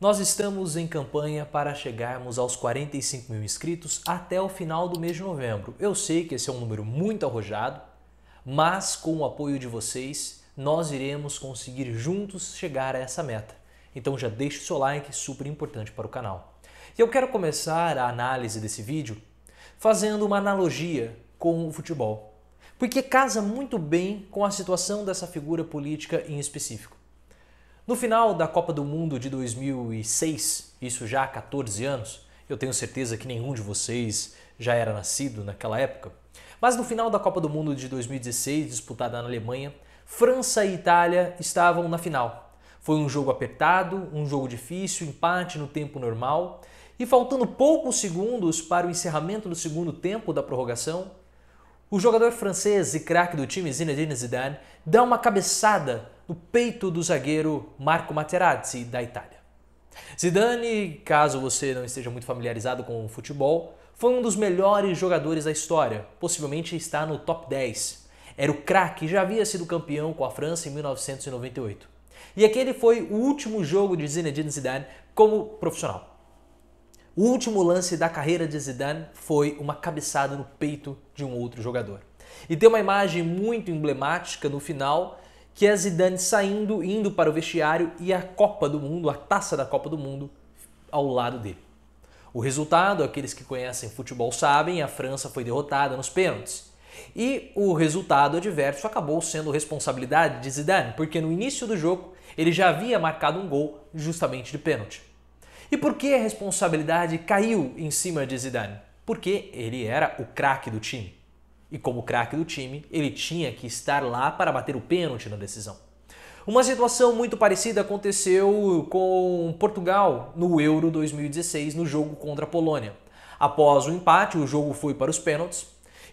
Nós estamos em campanha para chegarmos aos 45 mil inscritos até o final do mês de novembro. Eu sei que esse é um número muito arrojado, mas com o apoio de vocês, nós iremos conseguir juntos chegar a essa meta. Então já deixe o seu like, super importante para o canal. E eu quero começar a análise desse vídeo fazendo uma analogia com o futebol, porque casa muito bem com a situação dessa figura política em específico. No final da Copa do Mundo de 2006, isso já há 14 anos, eu tenho certeza que nenhum de vocês já era nascido naquela época, mas no final da Copa do Mundo de 2016, disputada na Alemanha, França e Itália estavam na final. Foi um jogo apertado, um jogo difícil, empate no tempo normal, e faltando poucos segundos para o encerramento do segundo tempo da prorrogação, o jogador francês e craque do time Zinedine Zidane dá uma cabeçada no peito do zagueiro Marco Materazzi, da Itália. Zidane, caso você não esteja muito familiarizado com o futebol, foi um dos melhores jogadores da história, possivelmente está no top 10. Era o craque e já havia sido campeão com a França em 1998. E aquele foi o último jogo de Zinedine Zidane como profissional. O último lance da carreira de Zidane foi uma cabeçada no peito de um outro jogador. E tem uma imagem muito emblemática no final que é Zidane saindo, indo para o vestiário e a Copa do Mundo, a taça da Copa do Mundo, ao lado dele. O resultado, aqueles que conhecem futebol sabem, a França foi derrotada nos pênaltis. E o resultado adverso acabou sendo responsabilidade de Zidane, porque no início do jogo ele já havia marcado um gol justamente de pênalti. E por que a responsabilidade caiu em cima de Zidane? Porque ele era o craque do time. E como craque do time, ele tinha que estar lá para bater o pênalti na decisão. Uma situação muito parecida aconteceu com Portugal no Euro 2016, no jogo contra a Polônia. Após o empate, o jogo foi para os pênaltis.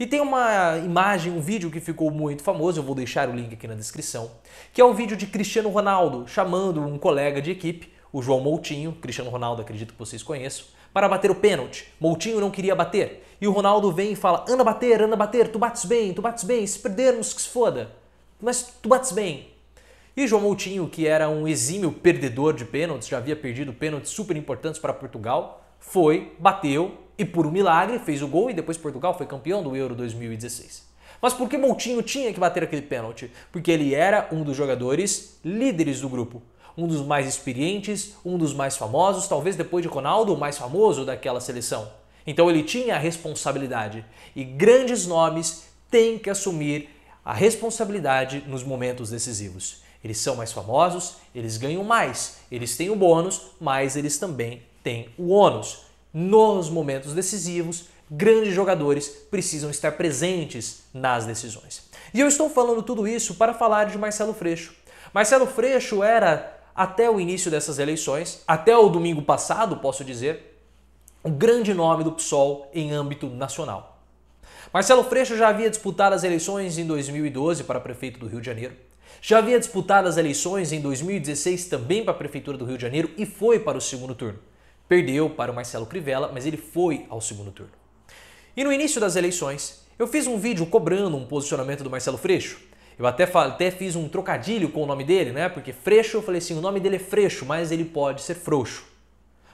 E tem uma imagem, um vídeo que ficou muito famoso, eu vou deixar o link aqui na descrição, que é um vídeo de Cristiano Ronaldo chamando um colega de equipe, o João Moutinho, Cristiano Ronaldo acredito que vocês conheçam, para bater o pênalti. Moutinho não queria bater. E o Ronaldo vem e fala: anda bater, anda bater, tu bates bem, tu bates bem, se perdermos que se foda. Mas tu bates bem. E João Moutinho, que era um exímio perdedor de pênaltis, já havia perdido pênaltis super importantes para Portugal, foi, bateu e por um milagre fez o gol e depois Portugal foi campeão do Euro 2016. Mas por que Moutinho tinha que bater aquele pênalti? Porque ele era um dos jogadores líderes do grupo um dos mais experientes, um dos mais famosos, talvez depois de Ronaldo, o mais famoso daquela seleção. Então ele tinha a responsabilidade e grandes nomes têm que assumir a responsabilidade nos momentos decisivos. Eles são mais famosos, eles ganham mais, eles têm o bônus, mas eles também têm o ônus. Nos momentos decisivos, grandes jogadores precisam estar presentes nas decisões. E eu estou falando tudo isso para falar de Marcelo Freixo. Marcelo Freixo era até o início dessas eleições, até o domingo passado, posso dizer, o grande nome do PSOL em âmbito nacional. Marcelo Freixo já havia disputado as eleições em 2012 para prefeito do Rio de Janeiro, já havia disputado as eleições em 2016 também para a prefeitura do Rio de Janeiro e foi para o segundo turno. Perdeu para o Marcelo Crivella, mas ele foi ao segundo turno. E no início das eleições, eu fiz um vídeo cobrando um posicionamento do Marcelo Freixo, eu até, até fiz um trocadilho com o nome dele, né? Porque Freixo, eu falei assim, o nome dele é Freixo, mas ele pode ser frouxo.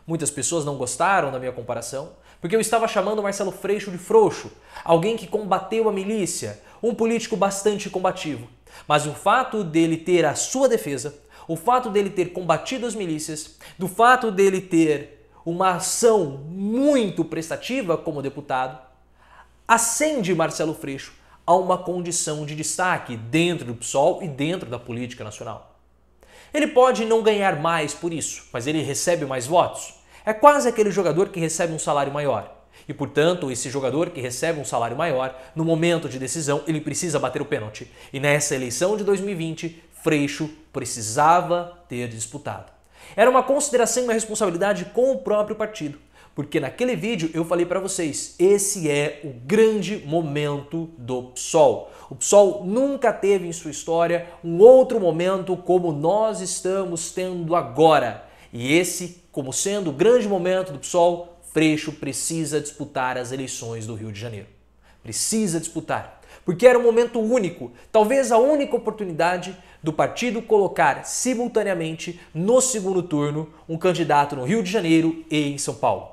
Muitas pessoas não gostaram da minha comparação, porque eu estava chamando Marcelo Freixo de frouxo, alguém que combateu a milícia, um político bastante combativo. Mas o fato dele ter a sua defesa, o fato dele ter combatido as milícias, do fato dele ter uma ação muito prestativa como deputado, acende Marcelo Freixo a uma condição de destaque dentro do PSOL e dentro da política nacional. Ele pode não ganhar mais por isso, mas ele recebe mais votos. É quase aquele jogador que recebe um salário maior. E, portanto, esse jogador que recebe um salário maior, no momento de decisão, ele precisa bater o pênalti. E nessa eleição de 2020, Freixo precisava ter disputado. Era uma consideração e uma responsabilidade com o próprio partido porque naquele vídeo eu falei para vocês, esse é o grande momento do PSOL. O PSOL nunca teve em sua história um outro momento como nós estamos tendo agora. E esse, como sendo o grande momento do PSOL, Freixo precisa disputar as eleições do Rio de Janeiro. Precisa disputar. Porque era um momento único, talvez a única oportunidade do partido colocar simultaneamente no segundo turno um candidato no Rio de Janeiro e em São Paulo.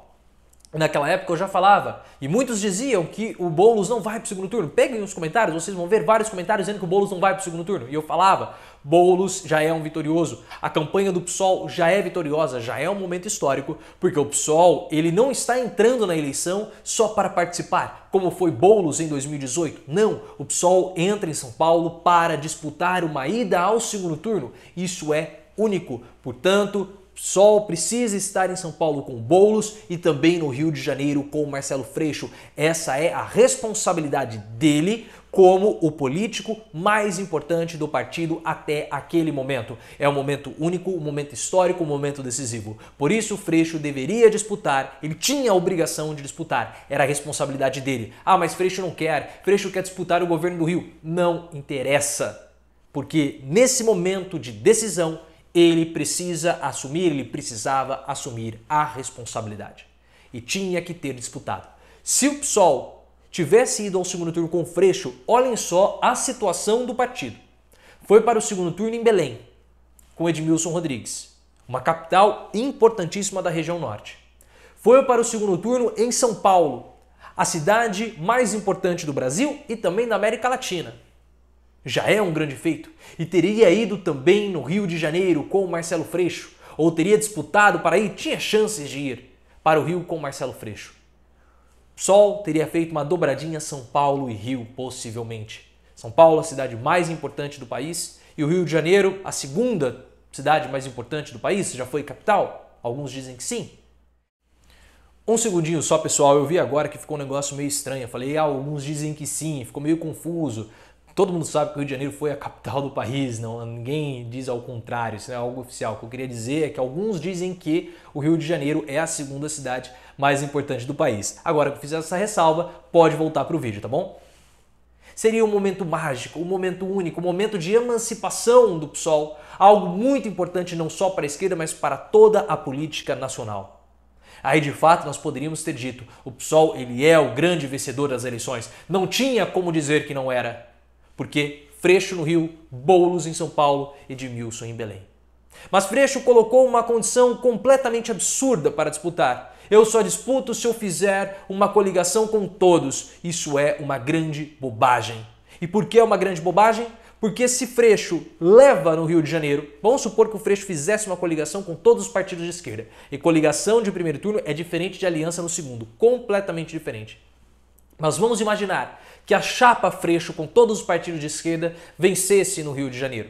Naquela época eu já falava, e muitos diziam que o Boulos não vai para o segundo turno. Peguem os comentários, vocês vão ver vários comentários dizendo que o Boulos não vai para o segundo turno. E eu falava, Boulos já é um vitorioso. A campanha do PSOL já é vitoriosa, já é um momento histórico, porque o PSOL, ele não está entrando na eleição só para participar, como foi Boulos em 2018. Não, o PSOL entra em São Paulo para disputar uma ida ao segundo turno. Isso é único. Portanto, PSOL precisa estar em São Paulo com Bolos e também no Rio de Janeiro com Marcelo Freixo. Essa é a responsabilidade dele como o político mais importante do partido até aquele momento. É um momento único, um momento histórico, um momento decisivo. Por isso, Freixo deveria disputar, ele tinha a obrigação de disputar, era a responsabilidade dele. Ah, mas Freixo não quer, Freixo quer disputar o governo do Rio. Não interessa, porque nesse momento de decisão, ele precisa assumir, ele precisava assumir a responsabilidade. E tinha que ter disputado. Se o PSOL tivesse ido ao segundo turno com Freixo, olhem só a situação do partido. Foi para o segundo turno em Belém, com Edmilson Rodrigues, uma capital importantíssima da região norte. Foi para o segundo turno em São Paulo, a cidade mais importante do Brasil e também da América Latina já é um grande feito, e teria ido também no Rio de Janeiro com o Marcelo Freixo, ou teria disputado para ir, tinha chances de ir para o Rio com o Marcelo Freixo. Sol teria feito uma dobradinha São Paulo e Rio, possivelmente. São Paulo, a cidade mais importante do país, e o Rio de Janeiro, a segunda cidade mais importante do país, já foi capital? Alguns dizem que sim. Um segundinho só, pessoal, eu vi agora que ficou um negócio meio estranho. Eu falei, ah, alguns dizem que sim, ficou meio confuso. Todo mundo sabe que o Rio de Janeiro foi a capital do país, não, ninguém diz ao contrário, isso não é algo oficial. O que eu queria dizer é que alguns dizem que o Rio de Janeiro é a segunda cidade mais importante do país. Agora que eu fiz essa ressalva, pode voltar para o vídeo, tá bom? Seria um momento mágico, um momento único, um momento de emancipação do PSOL, algo muito importante não só para a esquerda, mas para toda a política nacional. Aí de fato nós poderíamos ter dito, o PSOL ele é o grande vencedor das eleições. Não tinha como dizer que não era porque Freixo no Rio, Boulos em São Paulo e Edmilson em Belém. Mas Freixo colocou uma condição completamente absurda para disputar. Eu só disputo se eu fizer uma coligação com todos. Isso é uma grande bobagem. E por que é uma grande bobagem? Porque se Freixo leva no Rio de Janeiro, vamos supor que o Freixo fizesse uma coligação com todos os partidos de esquerda. E coligação de primeiro turno é diferente de aliança no segundo, completamente diferente. Mas vamos imaginar que a chapa Freixo com todos os partidos de esquerda vencesse no Rio de Janeiro.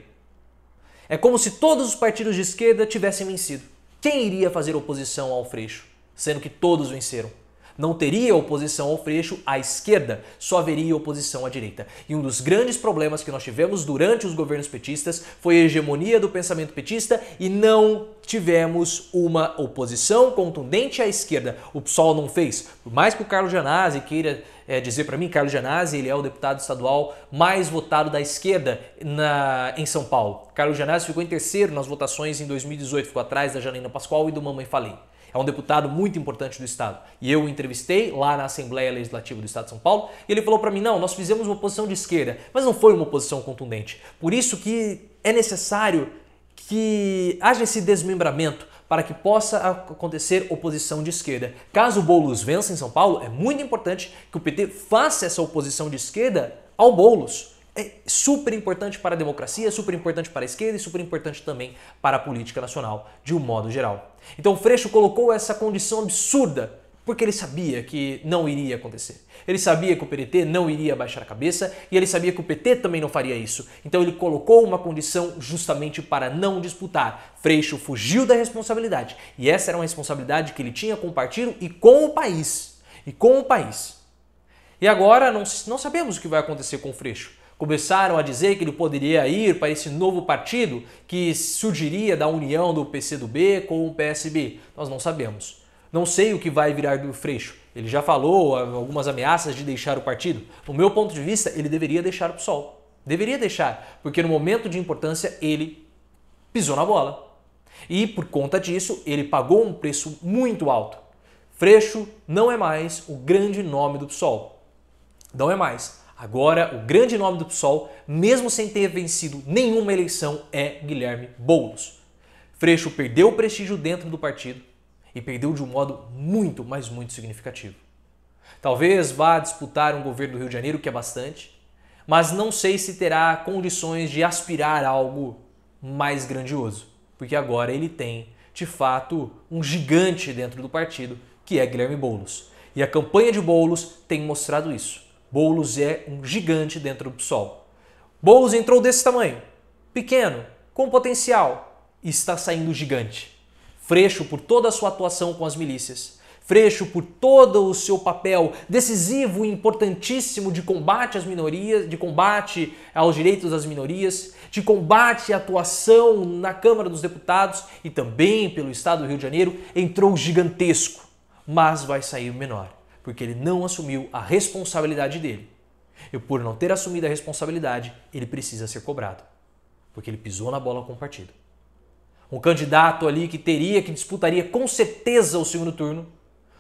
É como se todos os partidos de esquerda tivessem vencido. Quem iria fazer oposição ao Freixo, sendo que todos venceram? Não teria oposição ao Freixo à esquerda, só haveria oposição à direita. E um dos grandes problemas que nós tivemos durante os governos petistas foi a hegemonia do pensamento petista e não tivemos uma oposição contundente à esquerda. O PSOL não fez. Por mais que o Carlos Janazzi queira é, dizer para mim, Carlos Janazzi, ele é o deputado estadual mais votado da esquerda na, em São Paulo. Carlos Janazzi ficou em terceiro nas votações em 2018, ficou atrás da Janaína Pascoal e do Mamãe Falei é um deputado muito importante do Estado. E eu o entrevistei lá na Assembleia Legislativa do Estado de São Paulo e ele falou para mim: não, nós fizemos uma oposição de esquerda, mas não foi uma oposição contundente. Por isso que é necessário que haja esse desmembramento para que possa acontecer oposição de esquerda. Caso o Boulos vença em São Paulo, é muito importante que o PT faça essa oposição de esquerda ao Boulos é super importante para a democracia, super importante para a esquerda e super importante também para a política nacional, de um modo geral. Então Freixo colocou essa condição absurda porque ele sabia que não iria acontecer. Ele sabia que o PDT não iria baixar a cabeça e ele sabia que o PT também não faria isso. Então ele colocou uma condição justamente para não disputar. Freixo fugiu da responsabilidade e essa era uma responsabilidade que ele tinha com o partido e com o país. E com o país. E agora não, não sabemos o que vai acontecer com o Freixo. Começaram a dizer que ele poderia ir para esse novo partido que surgiria da união do PCdoB com o PSB. Nós não sabemos. Não sei o que vai virar do Freixo. Ele já falou algumas ameaças de deixar o partido. No meu ponto de vista, ele deveria deixar o PSOL. Deveria deixar, porque no momento de importância ele pisou na bola. E por conta disso, ele pagou um preço muito alto. Freixo não é mais o grande nome do PSOL. Não é mais. Agora, o grande nome do PSOL, mesmo sem ter vencido nenhuma eleição, é Guilherme Boulos. Freixo perdeu o prestígio dentro do partido e perdeu de um modo muito, mas muito significativo. Talvez vá disputar um governo do Rio de Janeiro, que é bastante, mas não sei se terá condições de aspirar a algo mais grandioso, porque agora ele tem, de fato, um gigante dentro do partido, que é Guilherme Boulos. E a campanha de Boulos tem mostrado isso. Boulos é um gigante dentro do PSOL. Boulos entrou desse tamanho, pequeno, com potencial, e está saindo gigante. Freixo por toda a sua atuação com as milícias. Freixo por todo o seu papel decisivo e importantíssimo de combate às minorias, de combate aos direitos das minorias, de combate à atuação na Câmara dos Deputados e também pelo Estado do Rio de Janeiro, entrou gigantesco, mas vai sair menor porque ele não assumiu a responsabilidade dele. E por não ter assumido a responsabilidade, ele precisa ser cobrado, porque ele pisou na bola com o partido. Um candidato ali que teria, que disputaria com certeza o segundo turno,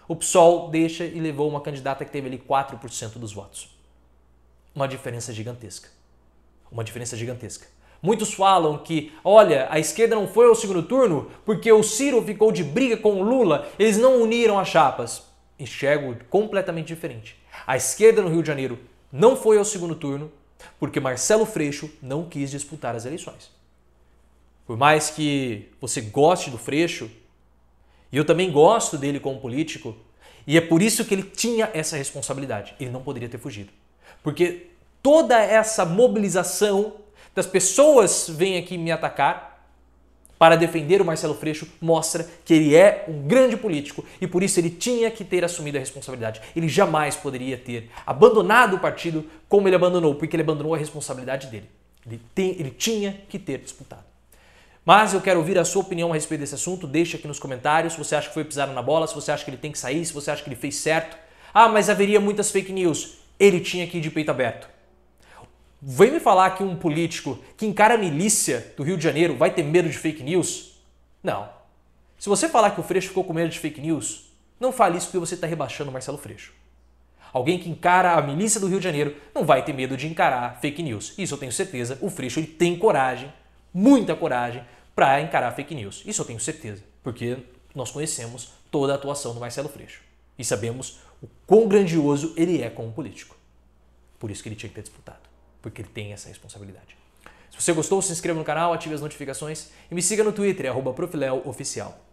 o PSOL deixa e levou uma candidata que teve ali 4% dos votos. Uma diferença gigantesca. Uma diferença gigantesca. Muitos falam que, olha, a esquerda não foi ao segundo turno porque o Ciro ficou de briga com o Lula, eles não uniram as chapas enxergo completamente diferente. A esquerda no Rio de Janeiro não foi ao segundo turno porque Marcelo Freixo não quis disputar as eleições. Por mais que você goste do Freixo, e eu também gosto dele como político, e é por isso que ele tinha essa responsabilidade. Ele não poderia ter fugido. Porque toda essa mobilização das pessoas vêm aqui me atacar, para defender o Marcelo Freixo mostra que ele é um grande político e por isso ele tinha que ter assumido a responsabilidade. Ele jamais poderia ter abandonado o partido como ele abandonou, porque ele abandonou a responsabilidade dele. Ele, tem, ele tinha que ter disputado. Mas eu quero ouvir a sua opinião a respeito desse assunto. Deixa aqui nos comentários se você acha que foi pisado na bola, se você acha que ele tem que sair, se você acha que ele fez certo. Ah, mas haveria muitas fake news. Ele tinha que ir de peito aberto. Vem me falar que um político que encara a milícia do Rio de Janeiro vai ter medo de fake news? Não. Se você falar que o Freixo ficou com medo de fake news, não fale isso porque você está rebaixando o Marcelo Freixo. Alguém que encara a milícia do Rio de Janeiro não vai ter medo de encarar fake news. Isso eu tenho certeza. O Freixo ele tem coragem, muita coragem, para encarar fake news. Isso eu tenho certeza, porque nós conhecemos toda a atuação do Marcelo Freixo e sabemos o quão grandioso ele é como político. Por isso que ele tinha que ter disputado porque ele tem essa responsabilidade. Se você gostou, se inscreva no canal, ative as notificações e me siga no Twitter, é profileooficial.